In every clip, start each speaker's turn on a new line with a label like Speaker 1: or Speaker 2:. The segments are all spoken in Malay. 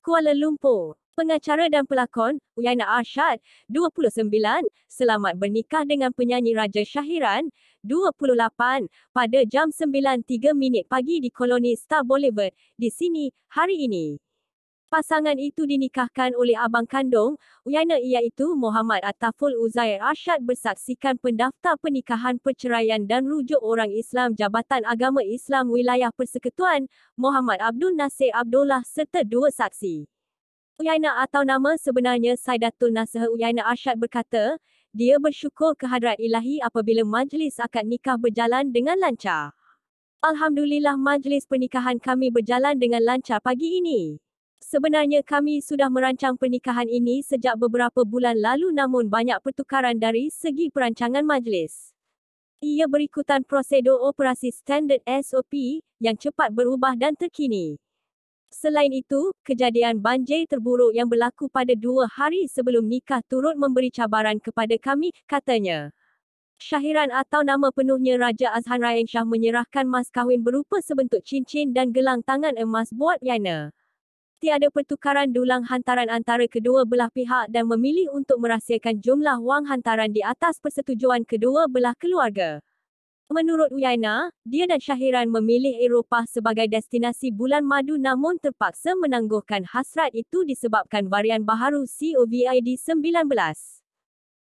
Speaker 1: Kuala Lumpur. Pengacara dan pelakon, Uyana Arshad, 29, selamat bernikah dengan penyanyi Raja Syahiran, 28, pada jam 9.30 pagi di Koloni Star Boulevard, di sini, hari ini. Pasangan itu dinikahkan oleh abang kandung, Uyana iaitu Muhammad Ataful Uzair Arshad bersaksikan pendaftar pernikahan perceraian dan rujuk orang Islam Jabatan Agama Islam Wilayah Persekutuan, Muhammad Abdul Nasir Abdullah serta dua saksi. Uyana atau nama sebenarnya Saidatul Nasir Uyana Arshad berkata, dia bersyukur kehadrat ilahi apabila majlis akad nikah berjalan dengan lancar. Alhamdulillah majlis pernikahan kami berjalan dengan lancar pagi ini. Sebenarnya kami sudah merancang pernikahan ini sejak beberapa bulan lalu namun banyak pertukaran dari segi perancangan majlis. Ia berikutan prosedur operasi standard SOP yang cepat berubah dan terkini. Selain itu, kejadian banjir terburuk yang berlaku pada dua hari sebelum nikah turut memberi cabaran kepada kami, katanya. Syahiran atau nama penuhnya Raja Azhan Raing Shah menyerahkan mas kahwin berupa sebentuk cincin dan gelang tangan emas buat Yana tiada pertukaran dulang hantaran antara kedua belah pihak dan memilih untuk merahsiakan jumlah wang hantaran di atas persetujuan kedua belah keluarga. Menurut Uyaina, dia dan Syahiran memilih Eropah sebagai destinasi bulan madu namun terpaksa menangguhkan hasrat itu disebabkan varian baharu COVID-19.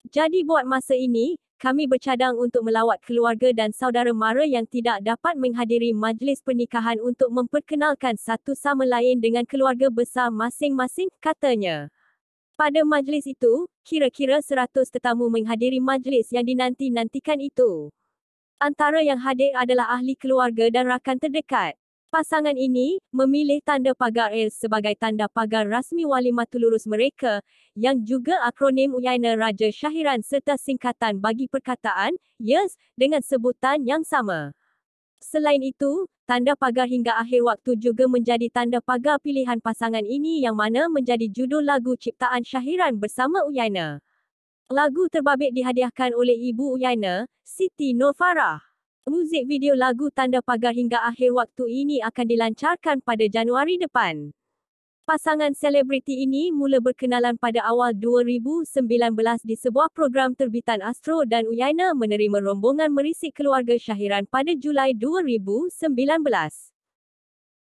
Speaker 1: Jadi buat masa ini, kami bercadang untuk melawat keluarga dan saudara mara yang tidak dapat menghadiri majlis pernikahan untuk memperkenalkan satu sama lain dengan keluarga besar masing-masing, katanya. Pada majlis itu, kira-kira 100 tetamu menghadiri majlis yang dinanti-nantikan itu. Antara yang hadir adalah ahli keluarga dan rakan terdekat. Pasangan ini memilih tanda pagar L sebagai tanda pagar rasmi walimah telurus mereka yang juga akronim Uyaina Raja Syahiran serta singkatan bagi perkataan Yes dengan sebutan yang sama. Selain itu, tanda pagar hingga akhir waktu juga menjadi tanda pagar pilihan pasangan ini yang mana menjadi judul lagu ciptaan Syahiran bersama Uyaina. Lagu terbabit dihadiahkan oleh ibu Uyaina, Siti Nur Farah. Muzik video lagu Tanda Pagar hingga akhir waktu ini akan dilancarkan pada Januari depan. Pasangan selebriti ini mula berkenalan pada awal 2019 di sebuah program terbitan Astro dan Uyaina menerima rombongan merisik keluarga syahiran pada Julai 2019.